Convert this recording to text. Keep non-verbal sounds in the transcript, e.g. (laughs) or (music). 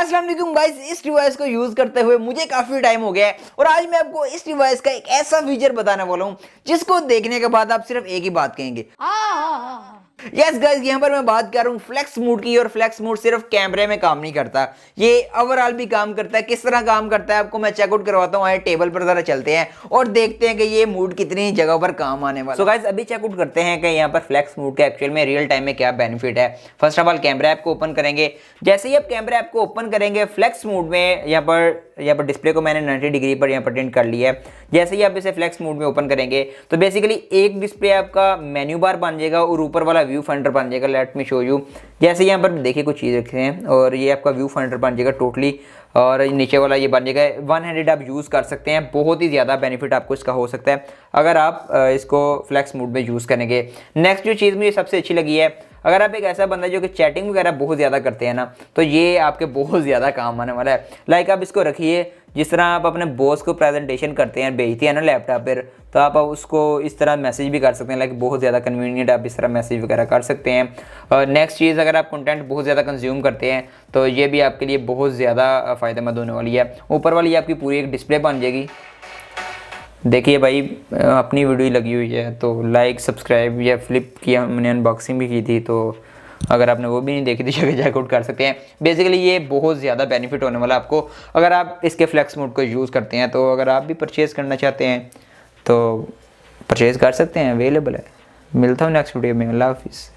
Aslam guys इस device को use करते हुए मुझे काफ़ी टाइम हो गया है और आज मैं आपको इस डिवाइस का एक ऐसा फीचर बताने वाला हूँ जिसको देखने के बाद आप सिर्फ एक ही बात कहेंगे हाँ, हाँ। यस yes गाइस यहाँ पर मैं बात कर रहा हूँ फ्लेक्स मोड की और फ्लेक्स मोड सिर्फ कैमरे में काम नहीं करता ये ओवरऑल भी काम करता है किस तरह काम करता है आपको मैं चेकआउट करवाता हूँ आए टेबल पर जरा चलते हैं और देखते हैं कि ये मूड कितनी जगह पर काम आने वाला सो so गाइस अभी चेकआउट करते हैं कि यहाँ पर फ्लैक्स मूड का एक्चुअल में रियल टाइम में क्या बेनिफिट है first of all camera app को ओपन करेंगे जैसे ही आप कैमरा ऐप को ओपन करेंगे फ्लैक्स मूड में यहाँ पर यहाँ पर डिस्प्ले को मैंने नाइन्टी डिग्री पर यहाँ पर प्रिंट कर लिया है जैसे ही आप इसे फ्लैक्स मूड में ओपन करेंगे तो बेसिकली एक डिस्प्ले आपका मेन्यू बार बन जाएगा और ऊपर वाला व्यू फंडर बन जाएगा लेट मी शो यू जैसे यहाँ पर देखिए कुछ चीज़ रखे हैं और ये आपका व्यू फंडर बन जाएगा टोटली और नीचे वाला ये बन जाएगा वन हंड्रेड आप यूज़ कर सकते हैं बहुत ही ज़्यादा बेनिफिट आपको इसका हो सकता है अगर आप इसको फ्लैक्स मूड में यूज़ करेंगे नेक्स्ट जो चीज़ मुझे सबसे अच्छी लगी है अगर आप एक ऐसा बंदा जो कि चैटिंग वगैरह बहुत ज़्यादा करते हैं ना तो ये आपके बहुत ज़्यादा काम आने वाला है लाइक आप इसको रखिए जिस तरह आप अपने बॉस को प्रेजेंटेशन करते हैं भेजते हैं ना लैपटॉप पर तो आप उसको इस तरह मैसेज भी कर सकते हैं लाइक बहुत ज़्यादा कन्वीनियंट आप इस तरह मैसेज वगैरह कर सकते हैं और नेक्स्ट चीज़ अगर आप कंटेंट बहुत ज़्यादा कंज्यूम करते हैं तो ये भी आपके लिए बहुत ज़्यादा फ़ायदेमंद होने वाली है ऊपर वाली आपकी पूरी एक डिस्प्ले बन जाएगी देखिए भाई अपनी वीडियो लगी हुई है तो लाइक सब्सक्राइब या फ्लिप की हमने अनबॉक्सिंग भी की थी तो अगर आपने वो भी नहीं देखी तो (laughs) जगह चेकआउट कर सकते हैं बेसिकली ये बहुत ज़्यादा बेनिफिट होने वाला आपको अगर आप इसके फ्लैक्स मोड को यूज़ करते हैं तो अगर आप भी परचेज़ करना चाहते हैं तो परचेज़ कर सकते हैं अवेलेबल है मिलता हूँ नेक्स्ट वीडियो में अल्लाह हाफिज़